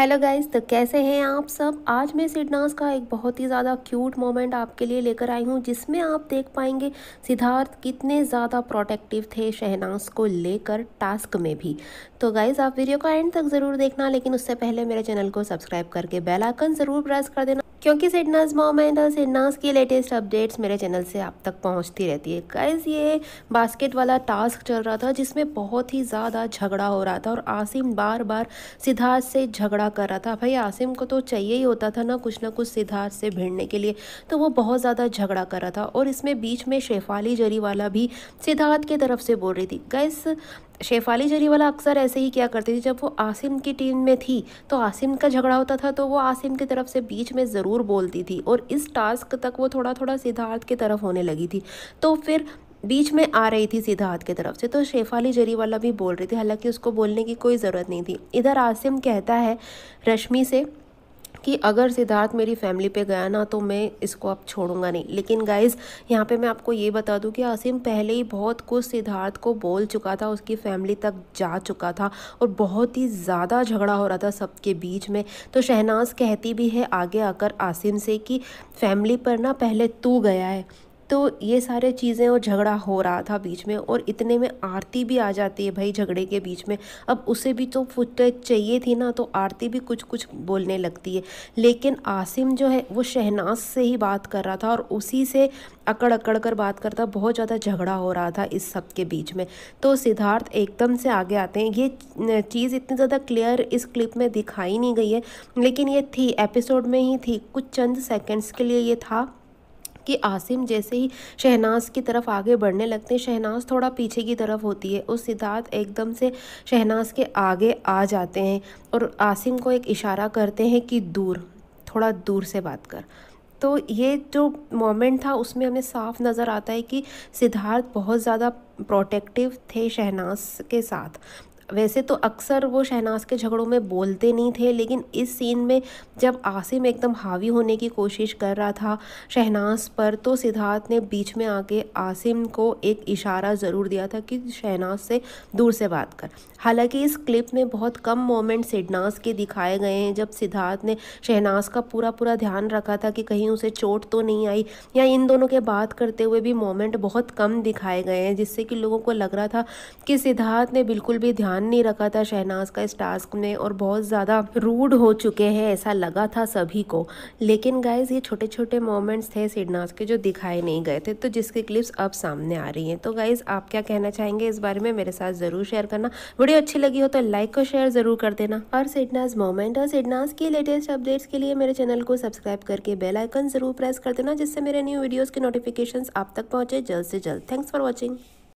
hello guys तो कैसे हैं आप सब आज मैं सिडनास का एक बहुत ही ज़्यादा क्यूट मोमेंट आपके लिए लेकर आई हूँ जिसमें आप देख पाएंगे सिद्धार्थ कितने ज़्यादा प्रोटेक्टिव थे शहनाज को लेकर टास्क में भी तो गाइस आप वीडियो का एंड तक ज़रूर देखना लेकिन उससे पहले मेरे चैनल को सब्सक्राइब करके बेलाइकन ज़रूर प्रेस कर देना क्योंकि सिडनाज मोमेंट और सिडनाज की लेटेस्ट अपडेट्स मेरे चैनल से आप तक पहुंचती रहती है गाइज ये बास्केट वाला टास्क चल रहा था जिसमें बहुत ही ज़्यादा झगड़ा हो रहा था और आसिम बार बार सिद्धार्थ से झगड़ा कर रहा था भाई आसिम को तो चाहिए ही होता था ना कुछ ना कुछ सिद्धार्थ से भिड़ने के लिए तो वो बहुत ज़्यादा झगड़ा कर रहा था और इसमें बीच में शेफाली जरीवाला भी सिद्धार्थ की तरफ से बोल रही थी गैस शेफाली जरीवाला अक्सर ऐसे ही किया करती थी जब वो आसिम की टीम में थी तो आसिम का झगड़ा होता था तो वो आसिम की तरफ से बीच में ज़रूर बोलती थी और इस टास्क तक वो थोड़ा थोड़ा सिद्धार्थ की तरफ होने लगी थी तो फिर बीच में आ रही थी सिद्धार्थ की तरफ से तो शेफाली जरीवाला भी बोल रही थी हालांकि उसको बोलने की कोई ज़रूरत नहीं थी इधर आसिम कहता है रश्मि से कि अगर सिद्धार्थ मेरी फैमिली पे गया ना तो मैं इसको अब छोड़ूंगा नहीं लेकिन गाइज यहाँ पे मैं आपको ये बता दूँ कि आसिम पहले ही बहुत कुछ सिद्धार्थ को बोल चुका था उसकी फैमिली तक जा चुका था और बहुत ही ज़्यादा झगड़ा हो रहा था सबके बीच में तो शहनाज कहती भी है आगे आकर आसिम से कि फैमिली पर ना पहले तू गया है तो ये सारे चीज़ें और झगड़ा हो रहा था बीच में और इतने में आरती भी आ जाती है भाई झगड़े के बीच में अब उसे भी तो फुटेज चाहिए थी ना तो आरती भी कुछ कुछ बोलने लगती है लेकिन आसिम जो है वो शहनाज से ही बात कर रहा था और उसी से अकड़ अकड़ कर बात करता बहुत ज़्यादा झगड़ा हो रहा था इस सब के बीच में तो सिद्धार्थ एकदम से आगे आते हैं ये चीज़ इतनी ज़्यादा क्लियर इस क्लिप में दिखाई नहीं गई है लेकिन ये थी एपिसोड में ही थी कुछ चंद सेकेंड्स के लिए ये था कि आसिम जैसे ही शहनाज की तरफ आगे बढ़ने लगते हैं शहनाज थोड़ा पीछे की तरफ होती है उस सिद्धार्थ एकदम से शहनाज के आगे आ जाते हैं और आसिम को एक इशारा करते हैं कि दूर थोड़ा दूर से बात कर तो ये जो मोमेंट था उसमें हमें साफ नज़र आता है कि सिद्धार्थ बहुत ज़्यादा प्रोटेक्टिव थे शहनाज के साथ वैसे तो अक्सर वो शहनाज के झगड़ों में बोलते नहीं थे लेकिन इस सीन में जब आसिम एकदम हावी होने की कोशिश कर रहा था शहनाज पर तो सिद्धार्थ ने बीच में आके आसिम को एक इशारा ज़रूर दिया था कि शहनाज से दूर से बात कर हालांकि इस क्लिप में बहुत कम मोमेंट सिडनास के दिखाए गए हैं जब सिद्धार्थ ने शहनाज का पूरा पूरा ध्यान रखा था कि कहीं उसे चोट तो नहीं आई या इन दोनों के बात करते हुए भी मोमेंट बहुत कम दिखाए गए हैं जिससे कि लोगों को लग रहा था कि सिद्धार्थ ने बिल्कुल भी ध्यान ध्यान नहीं रखा था शहनाज का इस टास्क में और बहुत ज़्यादा रूड हो चुके हैं ऐसा लगा था सभी को लेकिन गाइज ये छोटे छोटे मोमेंट्स थे शहनाज के जो दिखाए नहीं गए थे तो जिसके क्लिप्स अब सामने आ रही हैं तो गाइज आप क्या कहना चाहेंगे इस बारे में मेरे साथ ज़रूर शेयर करना वीडियो अच्छी लगी हो तो लाइक और शेयर ज़रूर कर देना और सिडनाज मोमेंट और सिडनाज की लेटेस्ट अपडेट्स के लिए मेरे चैनल को सब्सक्राइब करके बेल आइकन ज़रूर प्रेस कर देना जिससे मेरे न्यू वीडियोज़ की नोटिफिकेशन आप तक पहुँचे जल्द से जल्द थैंक्स फॉर वॉचिंग